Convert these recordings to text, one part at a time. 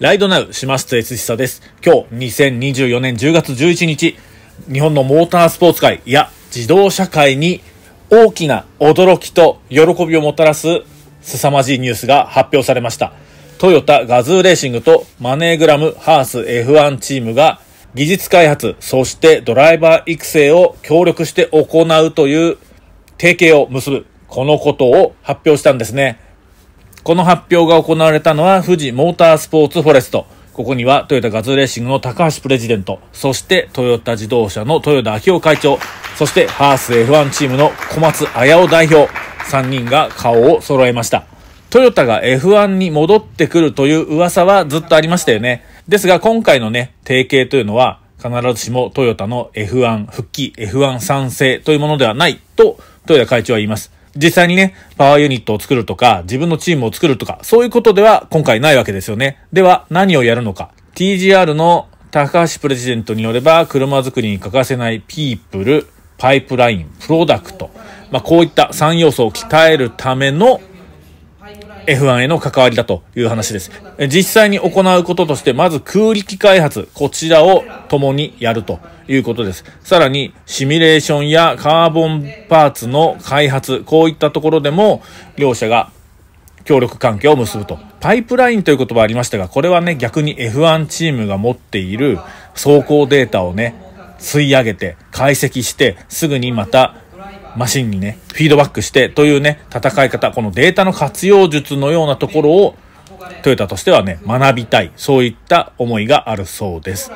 ライドナウ、島下悦久です。今日、2024年10月11日、日本のモータースポーツ界や自動車界に大きな驚きと喜びをもたらす凄まじいニュースが発表されました。トヨタガズーレーシングとマネーグラムハース F1 チームが技術開発、そしてドライバー育成を協力して行うという提携を結ぶ、このことを発表したんですね。この発表が行われたのは富士モータースポーツフォレスト。ここにはトヨタガズレーシングの高橋プレジデント、そしてトヨタ自動車の豊田昭夫会長、そしてハース F1 チームの小松綾夫代表、3人が顔を揃えました。トヨタが F1 に戻ってくるという噂はずっとありましたよね。ですが今回のね、提携というのは必ずしもトヨタの F1 復帰、F1 賛成というものではないと豊田会長は言います。実際にね、パワーユニットを作るとか、自分のチームを作るとか、そういうことでは今回ないわけですよね。では、何をやるのか。TGR の高橋プレジデントによれば、車作りに欠かせないピープル、パイプライン、プロダクト。まあ、こういった3要素を鍛えるための F1 への関わりだという話です。実際に行うこととして、まず空力開発、こちらを共にやるということです。さらに、シミュレーションやカーボンパーツの開発、こういったところでも、両者が協力関係を結ぶと。パイプラインという言葉ありましたが、これはね、逆に F1 チームが持っている走行データをね、吸い上げて、解析して、すぐにまたマシンにね、フィードバックしてというね、戦い方、このデータの活用術のようなところを、トヨタとしてはね、学びたい、そういった思いがあるそうです。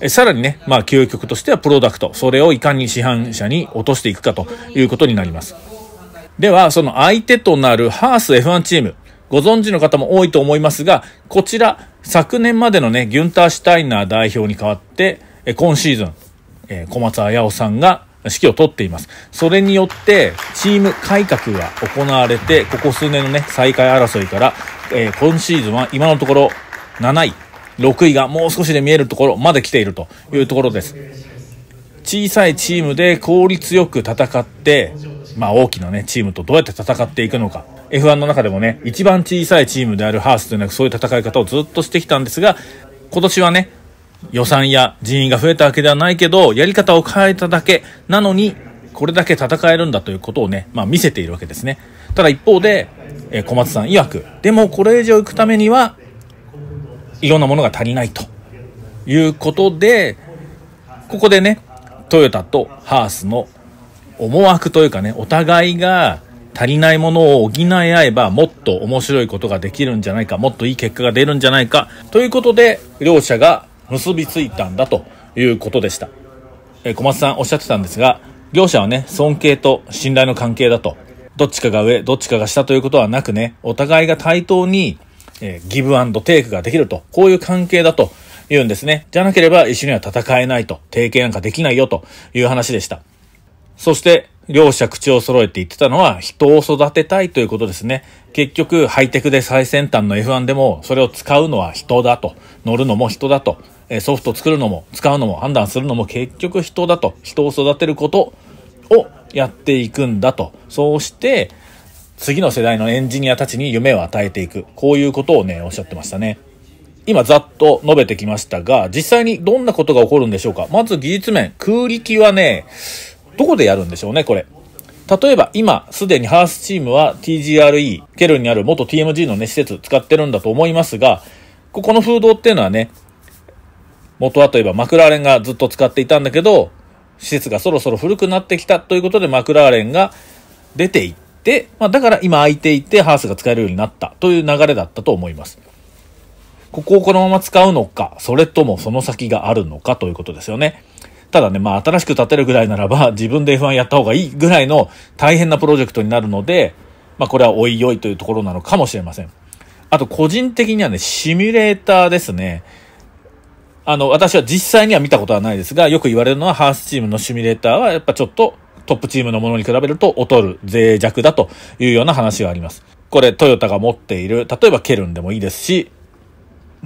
えさらにね、まあ、究極としてはプロダクト、それをいかに市販車に落としていくかということになります。では、その相手となるハース F1 チーム、ご存知の方も多いと思いますが、こちら、昨年までのね、ギュンター・シュタイナー代表に代わって、今シーズン、え小松彩夫さんが指揮を取っています。それによって、チーム改革が行われて、ここ数年のね、再開争いから、えー、今シーズンは今のところ7位、6位がもう少しで見えるところまで来ているというところです。小さいチームで効率よく戦って、まあ大きなね、チームとどうやって戦っていくのか。F1 の中でもね、一番小さいチームであるハースというのはそういう戦い方をずっとしてきたんですが、今年はね、予算や人員が増えたわけではないけど、やり方を変えただけなのに、これだけ戦えるんだということをね、まあ見せているわけですね。ただ一方で、え小松さん曰く、でもこれ以上行くためには、いろんなものが足りないということで、ここでね、トヨタとハースの思惑というかね、お互いが足りないものを補い合えばもっと面白いことができるんじゃないか、もっといい結果が出るんじゃないか、ということで、両者が結びついたんだということでした。え小松さんおっしゃってたんですが、両者はね、尊敬と信頼の関係だと。どっちかが上、どっちかが下ということはなくね、お互いが対等に、えー、ギブアンドテイクができると。こういう関係だと言うんですね。じゃなければ一緒には戦えないと。提携なんかできないよという話でした。そして、両者口を揃えて言ってたのは、人を育てたいということですね。結局、ハイテクで最先端の F1 でも、それを使うのは人だと。乗るのも人だと。えソフト作るのも、使うのも、判断するのも結局人だと、人を育てることをやっていくんだと。そうして、次の世代のエンジニアたちに夢を与えていく。こういうことをね、おっしゃってましたね。今ざっと述べてきましたが、実際にどんなことが起こるんでしょうかまず技術面、空力はね、どこでやるんでしょうね、これ。例えば今、すでにハースチームは TGRE、ケルンにある元 TMG のね、施設使ってるんだと思いますが、ここの風洞っていうのはね、元はといえばマクラーレンがずっと使っていたんだけど、施設がそろそろ古くなってきたということでマクラーレンが出ていって、まあ、だから今空いていてハースが使えるようになったという流れだったと思います。ここをこのまま使うのか、それともその先があるのかということですよね。ただね、まあ新しく建てるぐらいならば自分で F1 やった方がいいぐらいの大変なプロジェクトになるので、まあこれはおいおいというところなのかもしれません。あと個人的にはね、シミュレーターですね。あの、私は実際には見たことはないですが、よく言われるのはハースチームのシミュレーターはやっぱちょっとトップチームのものに比べると劣る、脆弱だというような話があります。これトヨタが持っている、例えばケルンでもいいですし、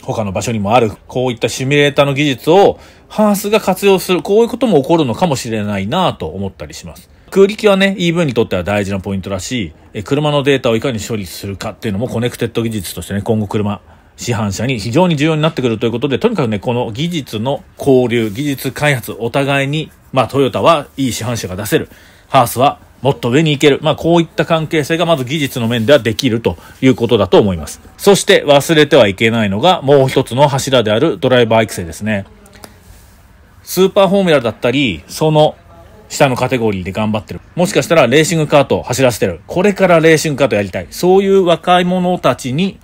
他の場所にもある、こういったシミュレーターの技術をハースが活用する、こういうことも起こるのかもしれないなと思ったりします。空力はね、EV にとっては大事なポイントだし、車のデータをいかに処理するかっていうのもコネクテッド技術としてね、今後車市販車に非常に重要になってくるということで、とにかくね、この技術の交流、技術開発、お互いに、まあトヨタはいい市販車が出せる。ハースはもっと上に行ける。まあこういった関係性がまず技術の面ではできるということだと思います。そして忘れてはいけないのがもう一つの柱であるドライバー育成ですね。スーパーフォーミュラだったり、その下のカテゴリーで頑張ってる。もしかしたらレーシングカートを走らせてる。これからレーシングカートやりたい。そういう若い者たちに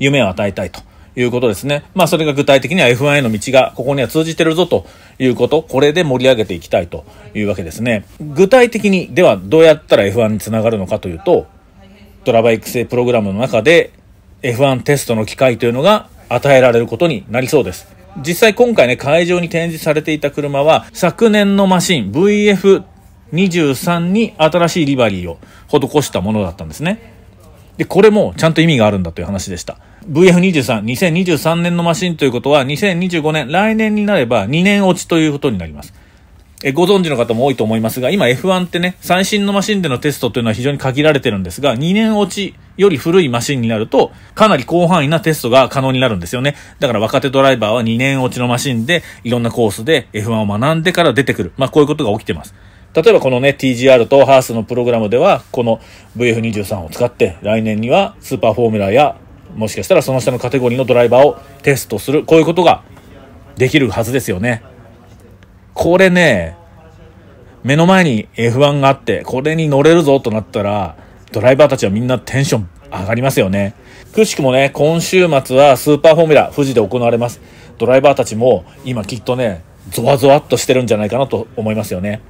夢を与えたいと。いうことですね。まあそれが具体的には F1 への道がここには通じてるぞということ、これで盛り上げていきたいというわけですね。具体的にではどうやったら F1 につながるのかというと、ドラバ育成プログラムの中で F1 テストの機会というのが与えられることになりそうです。実際今回ね、会場に展示されていた車は、昨年のマシン VF23 に新しいリバリーを施したものだったんですね。で、これもちゃんと意味があるんだという話でした。VF23、2023年のマシンということは、2025年、来年になれば2年落ちということになります。えご存知の方も多いと思いますが、今 F1 ってね、最新のマシンでのテストというのは非常に限られてるんですが、2年落ちより古いマシンになると、かなり広範囲なテストが可能になるんですよね。だから若手ドライバーは2年落ちのマシンで、いろんなコースで F1 を学んでから出てくる。まあこういうことが起きてます。例えばこのね、TGR とハースのプログラムでは、この VF23 を使って、来年にはスーパーフォーミュラーやもしかしたらその下のカテゴリーのドライバーをテストするこういうことができるはずですよねこれね目の前に F1 があってこれに乗れるぞとなったらドライバーたちはみんなテンション上がりますよねくしくもね今週末はスーパーフォーミュラ富士で行われますドライバーたちも今きっとねゾワゾワっとしてるんじゃないかなと思いますよね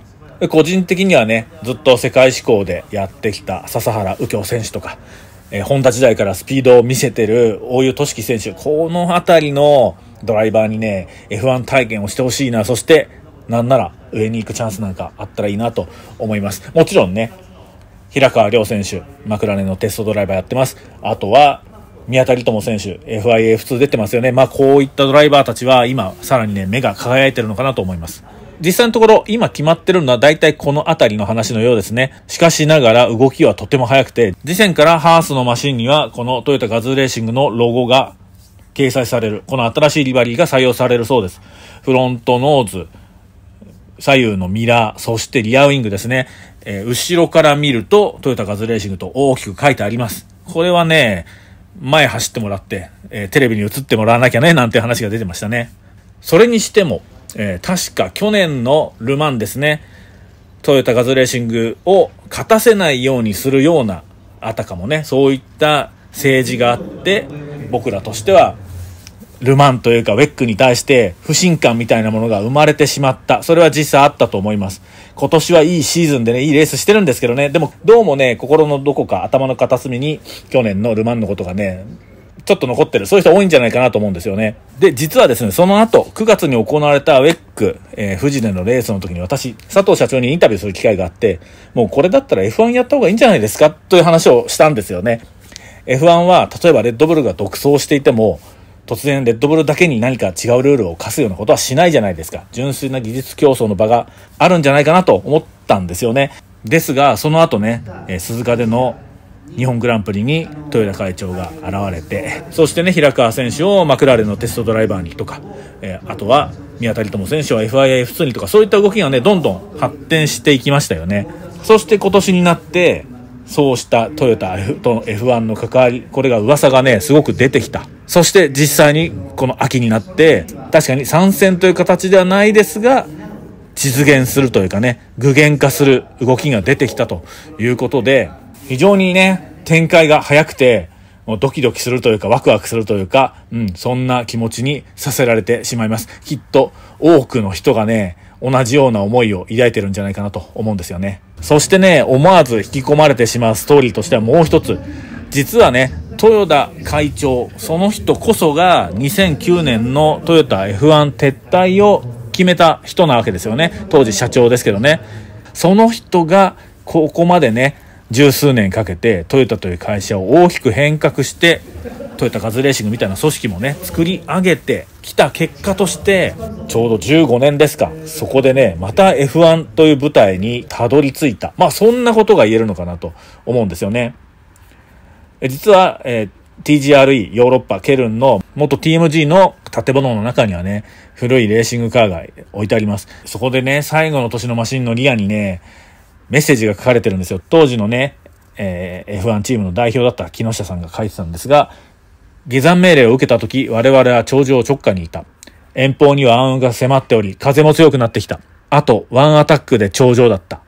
個人的にはねずっと世界志向でやってきた笹原右京選手とかえー、ホンダ時代からスピードを見せてる大湯俊樹選手、この辺りのドライバーにね、F1 体験をしてほしいな、そして、なんなら上に行くチャンスなんかあったらいいなと思います。もちろんね、平川亮選手、マクラネのテストドライバーやってます。あとは、宮田里友選手、FIA 普通出てますよね。まあ、こういったドライバーたちは今、さらにね、目が輝いてるのかなと思います。実際のところ今決まってるのは大体この辺りの話のようですね。しかしながら動きはとても速くて、次戦からハースのマシンにはこのトヨタガズレーシングのロゴが掲載される。この新しいリバリーが採用されるそうです。フロントノーズ、左右のミラー、そしてリアウィングですね。えー、後ろから見るとトヨタガズレーシングと大きく書いてあります。これはね、前走ってもらって、えー、テレビに映ってもらわなきゃね、なんて話が出てましたね。それにしても、えー、確か去年のルマンですね、トヨタガズレーシングを勝たせないようにするような、あたかもね、そういった政治があって、僕らとしては、ルマンというかウェックに対して不信感みたいなものが生まれてしまった。それは実際あったと思います。今年はいいシーズンでね、いいレースしてるんですけどね、でもどうもね、心のどこか頭の片隅に去年のルマンのことがね、ちょっと残ってる、そういう人多いんじゃないかなと思うんですよね。で、実はですね、その後、9月に行われた w ッ c えー、富士でのレースの時に私、佐藤社長にインタビューする機会があって、もうこれだったら F1 やった方がいいんじゃないですかという話をしたんですよね。F1 は、例えばレッドブルが独走していても、突然レッドブルだけに何か違うルールを課すようなことはしないじゃないですか。純粋な技術競争の場があるんじゃないかなと思ったんですよね。ですが、その後ね、えー、鈴鹿での日本グランプリに豊田会長が現れて、そしてね、平川選手をマクラーレのテストドライバーにとか、えー、あとは宮田理友選手は FIF2 にとか、そういった動きがね、どんどん発展していきましたよね。そして今年になって、そうしたトヨタと F1 の関わり、これが噂がね、すごく出てきた。そして実際にこの秋になって、確かに参戦という形ではないですが、実現するというかね、具現化する動きが出てきたということで、非常にね、展開が早くて、もうドキドキするというか、ワクワクするというか、うん、そんな気持ちにさせられてしまいます。きっと多くの人がね、同じような思いを抱いてるんじゃないかなと思うんですよね。そしてね、思わず引き込まれてしまうストーリーとしてはもう一つ。実はね、豊田会長、その人こそが2009年のトヨタ F1 撤退を決めた人なわけですよね。当時社長ですけどね。その人がここまでね、十数年かけてトヨタという会社を大きく変革してトヨタカズレーシングみたいな組織もね作り上げてきた結果としてちょうど15年ですかそこでねまた F1 という舞台にたどり着いたまあそんなことが言えるのかなと思うんですよね実は、えー、TGRE ヨーロッパケルンの元 TMG の建物の中にはね古いレーシングカーが置いてありますそこでね最後の年のマシンのリアにねメッセージが書かれてるんですよ。当時のね、えー、F1 チームの代表だった木下さんが書いてたんですが、下山命令を受けた時、我々は頂上直下にいた。遠方には暗雲が迫っており、風も強くなってきた。あと、ワンアタックで頂上だった。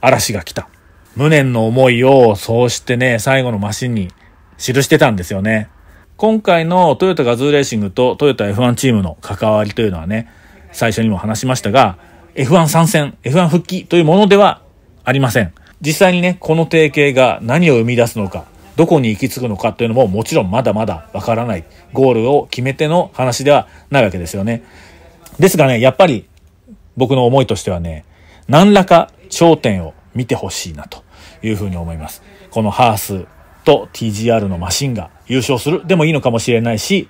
嵐が来た。無念の思いを、そうしてね、最後のマシンに記してたんですよね。今回のトヨタガズーレーシングとトヨタ F1 チームの関わりというのはね、最初にも話しましたが、F1 参戦、F1 復帰というものではありません。実際にね、この提携が何を生み出すのか、どこに行き着くのかというのももちろんまだまだわからない。ゴールを決めての話ではないわけですよね。ですがね、やっぱり僕の思いとしてはね、何らか頂点を見てほしいなというふうに思います。このハースと TGR のマシンが優勝するでもいいのかもしれないし、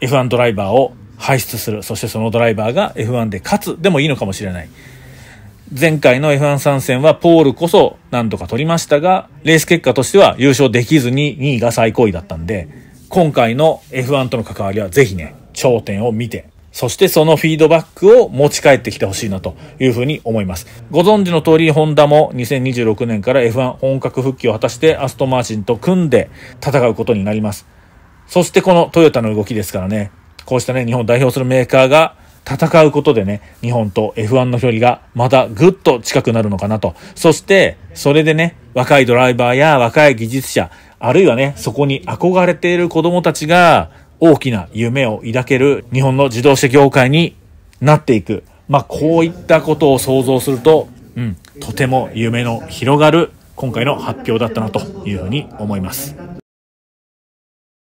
F1 ドライバーを排出する、そしてそのドライバーが F1 で勝つでもいいのかもしれない。前回の F1 参戦はポールこそ何とか取りましたが、レース結果としては優勝できずに2位が最高位だったんで、今回の F1 との関わりはぜひね、頂点を見て、そしてそのフィードバックを持ち帰ってきてほしいなというふうに思います。ご存知の通り、ホンダも2026年から F1 本格復帰を果たしてアストマーチンと組んで戦うことになります。そしてこのトヨタの動きですからね、こうしたね、日本代表するメーカーが戦うことでね、日本と F1 の距離がまたぐっと近くなるのかなと。そして、それでね、若いドライバーや若い技術者、あるいはね、そこに憧れている子供たちが大きな夢を抱ける日本の自動車業界になっていく。まあ、こういったことを想像すると、うん、とても夢の広がる今回の発表だったなというふうに思います。